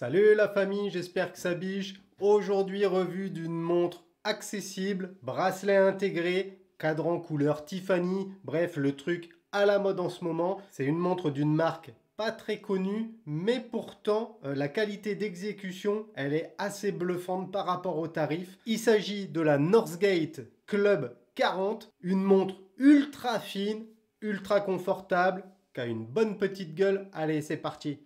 Salut la famille, j'espère que ça biche. Aujourd'hui, revue d'une montre accessible, bracelet intégré, cadran couleur Tiffany, bref, le truc à la mode en ce moment. C'est une montre d'une marque pas très connue, mais pourtant euh, la qualité d'exécution, elle est assez bluffante par rapport au tarif. Il s'agit de la Northgate Club 40, une montre ultra fine, ultra confortable, qui a une bonne petite gueule. Allez, c'est parti.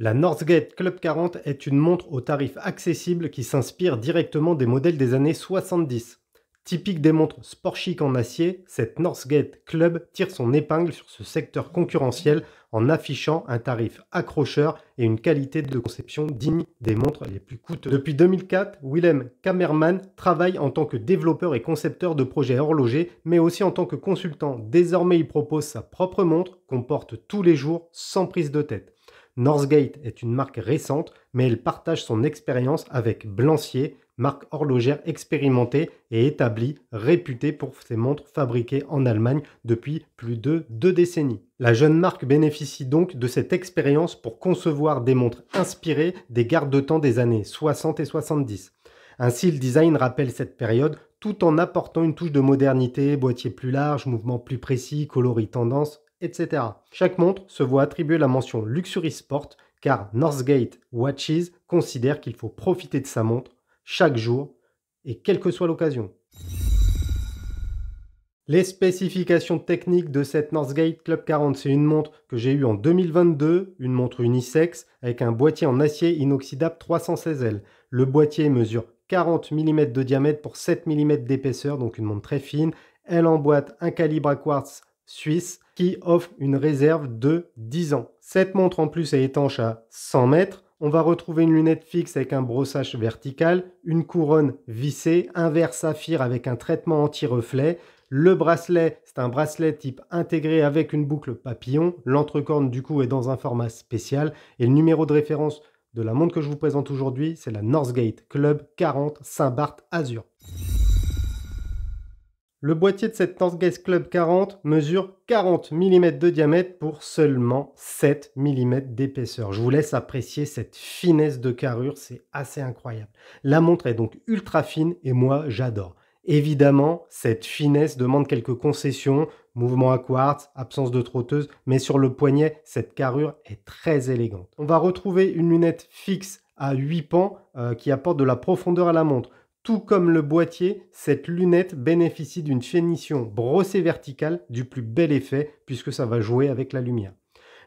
La Northgate Club 40 est une montre au tarif accessible qui s'inspire directement des modèles des années 70. Typique des montres sport chic en acier, cette Northgate Club tire son épingle sur ce secteur concurrentiel en affichant un tarif accrocheur et une qualité de conception digne des montres les plus coûteuses. Depuis 2004, Willem Kammerman travaille en tant que développeur et concepteur de projets horlogers, mais aussi en tant que consultant. Désormais, il propose sa propre montre qu'on porte tous les jours sans prise de tête. Northgate est une marque récente, mais elle partage son expérience avec Blancier, marque horlogère expérimentée et établie, réputée pour ses montres fabriquées en Allemagne depuis plus de deux décennies. La jeune marque bénéficie donc de cette expérience pour concevoir des montres inspirées des gardes-temps de des années 60 et 70. Ainsi, le design rappelle cette période tout en apportant une touche de modernité, boîtier plus large, mouvement plus précis, coloris tendance, etc. Chaque montre se voit attribuer la mention Luxury Sport car Northgate Watches considère qu'il faut profiter de sa montre chaque jour et quelle que soit l'occasion. Les spécifications techniques de cette Northgate Club 40, c'est une montre que j'ai eue en 2022, une montre Unisex avec un boîtier en acier inoxydable 316L. Le boîtier mesure 40 mm de diamètre pour 7 mm d'épaisseur, donc une montre très fine. Elle emboîte un calibre à quartz suisse qui offre une réserve de 10 ans. Cette montre en plus est étanche à 100 mètres. On va retrouver une lunette fixe avec un brossage vertical, une couronne vissée, un verre saphir avec un traitement anti-reflet, le bracelet, c'est un bracelet type intégré avec une boucle papillon. L'entrecorne du coup est dans un format spécial et le numéro de référence de la montre que je vous présente aujourd'hui, c'est la Northgate Club 40 Saint-Barth Azur. Le boîtier de cette Tangas Club 40 mesure 40 mm de diamètre pour seulement 7 mm d'épaisseur. Je vous laisse apprécier cette finesse de carrure, c'est assez incroyable. La montre est donc ultra fine et moi j'adore. Évidemment, cette finesse demande quelques concessions, mouvement à quartz, absence de trotteuse, mais sur le poignet, cette carrure est très élégante. On va retrouver une lunette fixe à 8 pans euh, qui apporte de la profondeur à la montre. Tout comme le boîtier, cette lunette bénéficie d'une finition brossée verticale du plus bel effet puisque ça va jouer avec la lumière.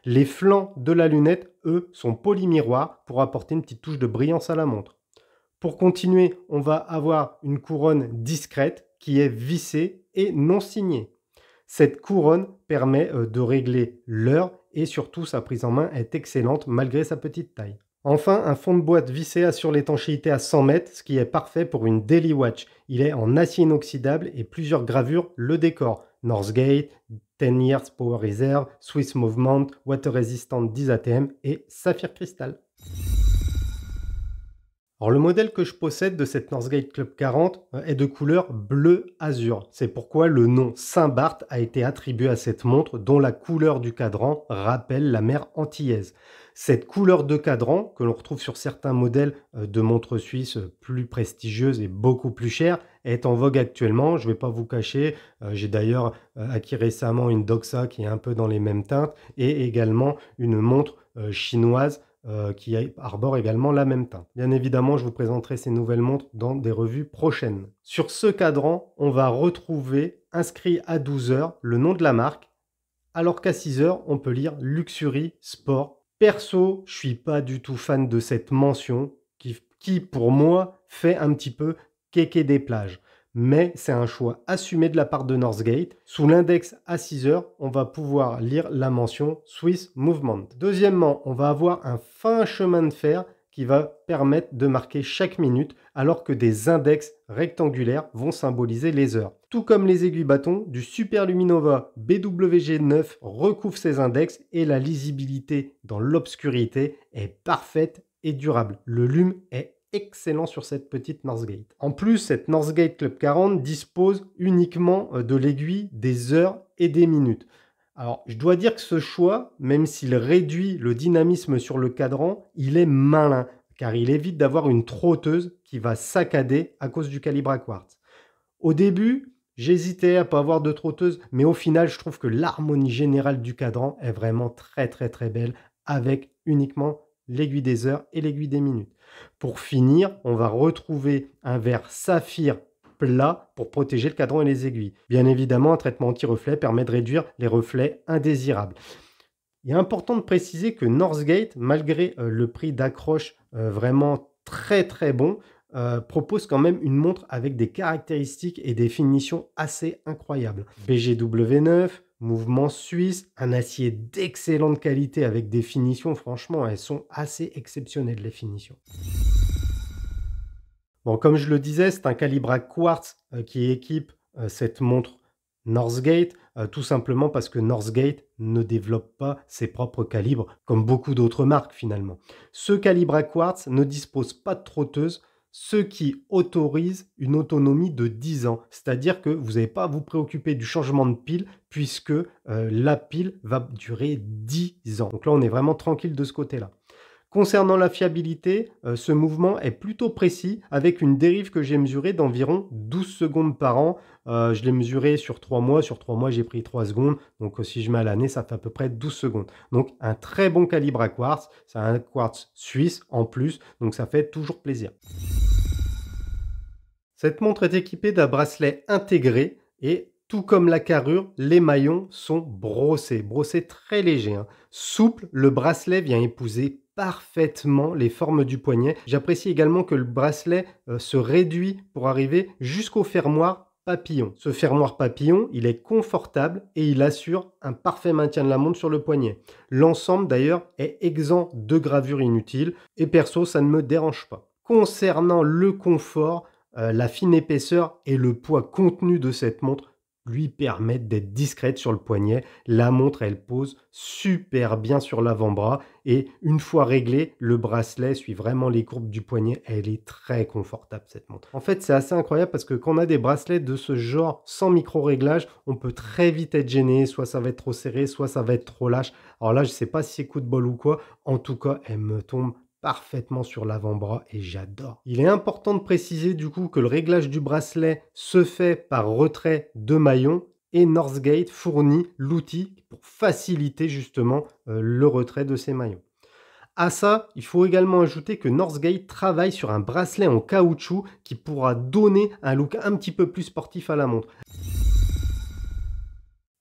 Les flancs de la lunette, eux, sont polymiroirs pour apporter une petite touche de brillance à la montre. Pour continuer, on va avoir une couronne discrète qui est vissée et non signée. Cette couronne permet euh, de régler l'heure et surtout sa prise en main est excellente malgré sa petite taille. Enfin, un fond de boîte vissé assure l'étanchéité à 100 mètres, ce qui est parfait pour une Daily Watch. Il est en acier inoxydable et plusieurs gravures le décor. Northgate, 10 Years Power Reserve, Swiss Movement, Water Resistant 10 ATM et Saphir Crystal. Alors le modèle que je possède de cette Northgate Club 40 euh, est de couleur bleu azur. C'est pourquoi le nom Saint-Barth a été attribué à cette montre dont la couleur du cadran rappelle la mer antillaise. Cette couleur de cadran que l'on retrouve sur certains modèles euh, de montres suisses euh, plus prestigieuses et beaucoup plus chères est en vogue actuellement. Je ne vais pas vous cacher, euh, j'ai d'ailleurs acquis récemment une Doxa qui est un peu dans les mêmes teintes et également une montre chinoise qui arbore également la même teinte. Bien évidemment, je vous présenterai ces nouvelles montres dans des revues prochaines. Sur ce cadran, on va retrouver inscrit à 12 heures le nom de la marque, alors qu'à 6 heures, on peut lire Luxury Sport Perso, je suis pas du tout fan de cette mention qui, pour moi, fait un petit peu kéké des plages. Mais c'est un choix assumé de la part de Northgate. Sous l'index à 6 heures, on va pouvoir lire la mention Swiss Movement. Deuxièmement, on va avoir un fin chemin de fer qui va permettre de marquer chaque minute alors que des index rectangulaires vont symboliser les heures. Tout comme les aiguilles bâtons, du Super Luminova BWG9 recouvre ces index et la lisibilité dans l'obscurité est parfaite et durable. Le lume est excellent sur cette petite Northgate. En plus, cette Northgate Club 40 dispose uniquement euh, de l'aiguille des heures et des minutes. Alors, je dois dire que ce choix, même s'il réduit le dynamisme sur le cadran, il est malin, car il évite d'avoir une trotteuse qui va saccader à cause du calibre à quartz. Au début, j'hésitais à pas avoir de trotteuse, mais au final, je trouve que l'harmonie générale du cadran est vraiment très très très belle, avec uniquement l'aiguille des heures et l'aiguille des minutes. Pour finir, on va retrouver un verre saphir plat pour protéger le cadran et les aiguilles. Bien évidemment, un traitement anti-reflet permet de réduire les reflets indésirables. Il est important de préciser que Northgate, malgré euh, le prix d'accroche euh, vraiment très très bon, euh, propose quand même une montre avec des caractéristiques et des finitions assez incroyables. BGW9, mouvement suisse, un acier d'excellente qualité avec des finitions, franchement, elles sont assez exceptionnelles les finitions comme je le disais, c'est un calibre à quartz euh, qui équipe euh, cette montre Northgate, euh, tout simplement parce que Northgate ne développe pas ses propres calibres comme beaucoup d'autres marques finalement. Ce calibre à quartz ne dispose pas de trotteuse, ce qui autorise une autonomie de 10 ans. C'est-à-dire que vous n'avez pas à vous préoccuper du changement de pile puisque la pile va durer 10 ans. Donc là, on est vraiment tranquille de ce côté-là. Concernant la fiabilité, euh, ce mouvement est plutôt précis avec une dérive que j'ai mesurée d'environ 12 secondes par an. Euh, je l'ai mesuré sur 3 mois. Sur 3 mois, j'ai pris 3 secondes. Donc euh, si je mets à l'année, ça fait à peu près 12 secondes. Donc un très bon calibre à quartz. C'est un quartz suisse en plus. Donc ça fait toujours plaisir. Cette montre est équipée d'un bracelet intégré et tout comme la carrure, les maillons sont brossés, brossés très légers. Hein. Souple, le bracelet vient épouser parfaitement les formes du poignet. J'apprécie également que le bracelet euh, se réduit pour arriver jusqu'au fermoir papillon. Ce fermoir papillon, il est confortable et il assure un parfait maintien de la montre sur le poignet. L'ensemble d'ailleurs est exempt de gravures inutiles et perso ça ne me dérange pas. Concernant le confort, euh, la fine épaisseur et le poids contenu de cette montre lui permettent d'être discrète sur le poignet. La montre, elle pose super bien sur l'avant-bras et une fois réglé, le bracelet suit vraiment les courbes du poignet. Elle est très confortable cette montre. En fait, c'est assez incroyable parce que quand on a des bracelets de ce genre sans micro-réglage, on peut très vite être gêné. Soit ça va être trop serré, soit ça va être trop lâche. Alors là, je sais pas si c'est coup de bol ou quoi. En tout cas, elle me tombe parfaitement sur l'avant-bras et j'adore. Il est important de préciser du coup que le réglage du bracelet se fait par retrait de maillons et Northgate fournit l'outil pour faciliter justement euh, le retrait de ces maillons. À ça, il faut également ajouter que Northgate travaille sur un bracelet en caoutchouc qui pourra donner un look un petit peu plus sportif à la montre.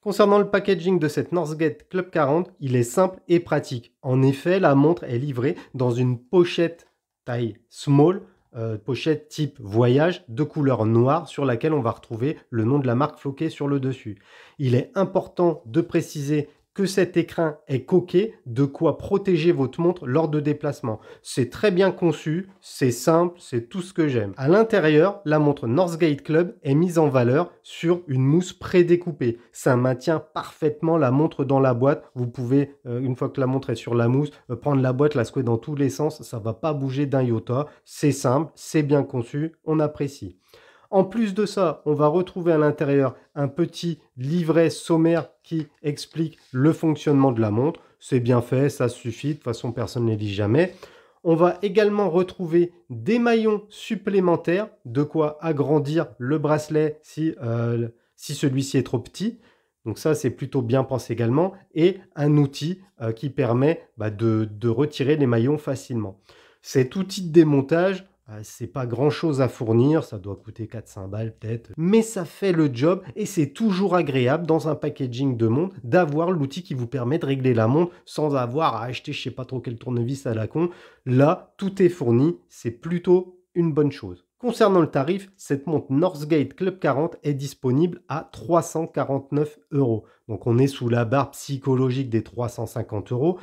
Concernant le packaging de cette Northgate Club 40, il est simple et pratique. En effet, la montre est livrée dans une pochette taille small, euh, pochette type voyage de couleur noire sur laquelle on va retrouver le nom de la marque floqué sur le dessus. Il est important de préciser que cet écrin est coqué, de quoi protéger votre montre lors de déplacement. C'est très bien conçu, c'est simple, c'est tout ce que j'aime. À l'intérieur, la montre Northgate Club est mise en valeur sur une mousse prédécoupée. Ça maintient parfaitement la montre dans la boîte. Vous pouvez, euh, une fois que la montre est sur la mousse, euh, prendre la boîte, la secouer dans tous les sens, ça va pas bouger d'un iota. C'est simple, c'est bien conçu, on apprécie. En plus de ça, on va retrouver à l'intérieur un petit livret sommaire qui explique le fonctionnement de la montre. C'est bien fait, ça suffit, de toute façon personne ne les lit jamais. On va également retrouver des maillons supplémentaires, de quoi agrandir le bracelet si, euh, celui-ci est trop petit. Donc ça, c'est plutôt bien pensé également. Et un outil euh, qui permet bah, de, de retirer les maillons facilement. Cet outil de démontage, euh, c'est pas grand chose à fournir, ça doit coûter 400 balles peut-être, mais ça fait le job et c'est toujours agréable dans un packaging de montre d'avoir l'outil qui vous permet de régler la montre sans avoir à acheter je sais pas trop quel tournevis à la con. Là, tout est fourni, c'est plutôt une bonne chose. Concernant le tarif, cette montre Northgate Club 40 est disponible à 349 euros. Donc on est sous la barre psychologique des 350 euros.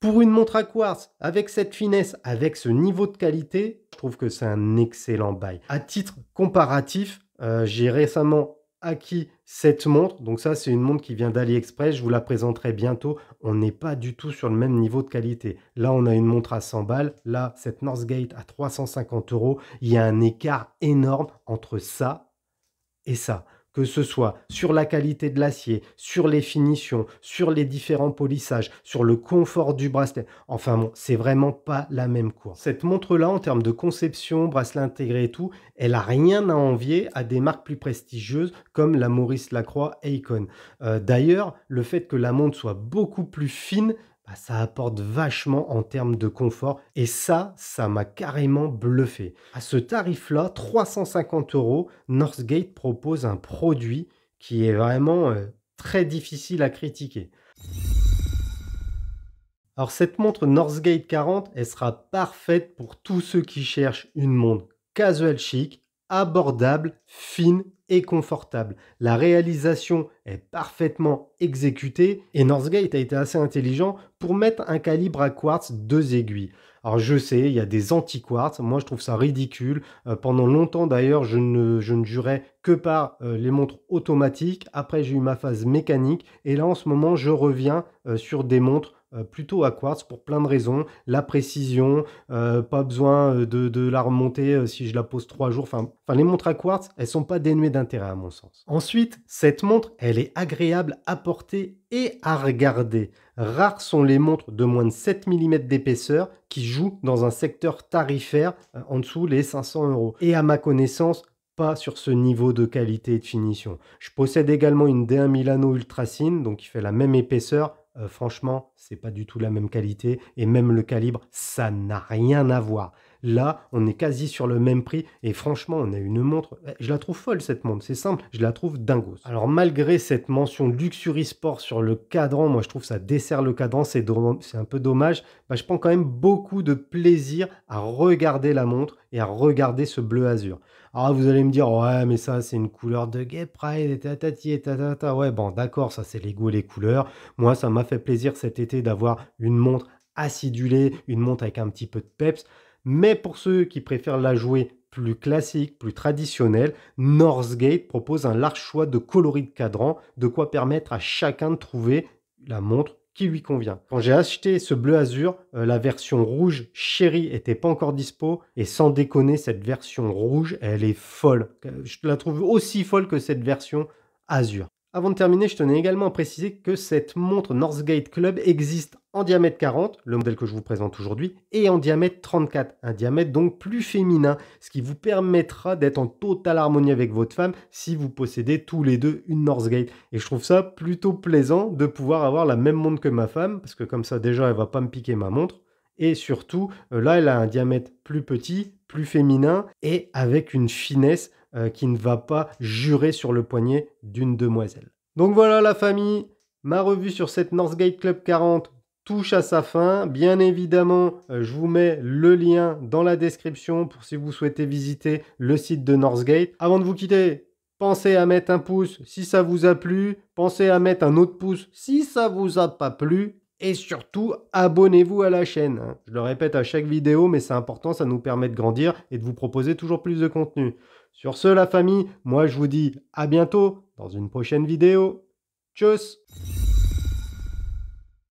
Pour une montre à quartz, avec cette finesse, avec ce niveau de qualité, je trouve que c'est un excellent bail. À titre comparatif, euh, j'ai récemment acquis cette montre. Donc ça, c'est une montre qui vient d'AliExpress. Je vous la présenterai bientôt. On n'est pas du tout sur le même niveau de qualité. Là, on a une montre à 100 balles. Là, cette Northgate à 350 euros. Il y a un écart énorme entre ça et ça que ce soit sur la qualité de l'acier, sur les finitions, sur les différents polissages, sur le confort du bracelet. Enfin bon, c'est vraiment pas la même course. Cette montre-là, en termes de conception, bracelet intégré et tout, elle a rien à envier à des marques plus prestigieuses comme la Maurice Lacroix Aicon. Euh, d'ailleurs, le fait que la montre soit beaucoup plus fine bah, ça apporte vachement en termes de confort. Et ça, ça m'a carrément bluffé. À ce tarif-là, 350 euros, Northgate propose un produit qui est vraiment euh, très difficile à critiquer. Alors cette montre Northgate 40, elle sera parfaite pour tous ceux qui cherchent une montre casual chic abordable, fine et confortable. La réalisation est parfaitement exécutée et Northgate a été assez intelligent pour mettre un calibre à quartz deux aiguilles. Alors je sais, il y a des anti-quartz, moi je trouve ça ridicule. Euh, pendant longtemps d'ailleurs, je ne, ne jurais que par euh, les montres automatiques. Après j'ai eu ma phase mécanique et là en ce moment je reviens euh, sur des montres euh, plutôt à quartz pour plein de raisons. La précision, euh, pas besoin euh, de, la remonter si je la pose trois jours. Enfin, les montres à quartz, elles sont pas dénuées d'intérêt à mon sens. Ensuite, cette montre, elle est agréable à porter et à regarder. Rares sont les montres de moins de 7 mm d'épaisseur qui jouent dans un secteur tarifaire en dessous les 500 euros. Et à ma connaissance, pas sur ce niveau de qualité et de finition. Je possède également une D1 Milano Ultracine, donc qui fait la même épaisseur, euh, franchement, c'est pas du tout la même qualité et même le calibre, ça n'a rien à voir. Là, on est quasi sur le même prix et franchement, on a une montre, eh, je la trouve folle cette montre, c'est simple, je la trouve dingueuse Alors malgré cette mention Luxury Sport sur le cadran, moi je trouve ça dessert le cadran, c'est un peu dommage, bah, je prends quand même beaucoup de plaisir à regarder la montre et à regarder ce bleu azur. Alors ah, vous allez me dire, ouais, mais ça c'est une couleur de gay pride et tatati et tatata. Ouais, bon, d'accord, ça c'est les goûts et les couleurs. Moi, ça m'a fait plaisir cet été d'avoir une montre acidulée, une montre avec un petit peu de peps. Mais pour ceux qui préfèrent la jouer plus classique, plus traditionnelle, Northgate propose un large choix de coloris de cadran, de quoi permettre à chacun de trouver la montre qui lui convient. Quand j'ai acheté ce bleu azur, euh, la version rouge chérie n'était pas encore dispo et sans déconner cette version rouge, elle est folle. Euh, je la trouve aussi folle que cette version azur. Avant de terminer, je tenais également à préciser que cette montre Northgate Club existe en diamètre 40, le modèle que je vous présente aujourd'hui, et en diamètre 34, un diamètre donc plus féminin, ce qui vous permettra d'être en totale harmonie avec votre femme si vous possédez tous les deux une Northgate. Et je trouve ça plutôt plaisant de pouvoir avoir la même montre que ma femme, parce que comme ça déjà elle va pas me piquer ma montre, et surtout euh, là elle a un diamètre plus petit, plus féminin, et avec une finesse euh, qui ne va pas jurer sur le poignet d'une demoiselle. Donc voilà la famille, ma revue sur cette Northgate Club 40 touche à sa fin. Bien évidemment, euh, je vous mets le lien dans la description pour si vous souhaitez visiter le site de Northgate. Avant de vous quitter, pensez à mettre un pouce si ça vous a plu, pensez à mettre un autre pouce si ça vous a pas plu et surtout abonnez-vous à la chaîne. Hein. Je le répète à chaque vidéo, mais c'est important, ça nous permet de grandir et de vous proposer toujours plus de contenu. Sur ce, la famille, moi je vous dis à bientôt dans une prochaine vidéo. Tchuss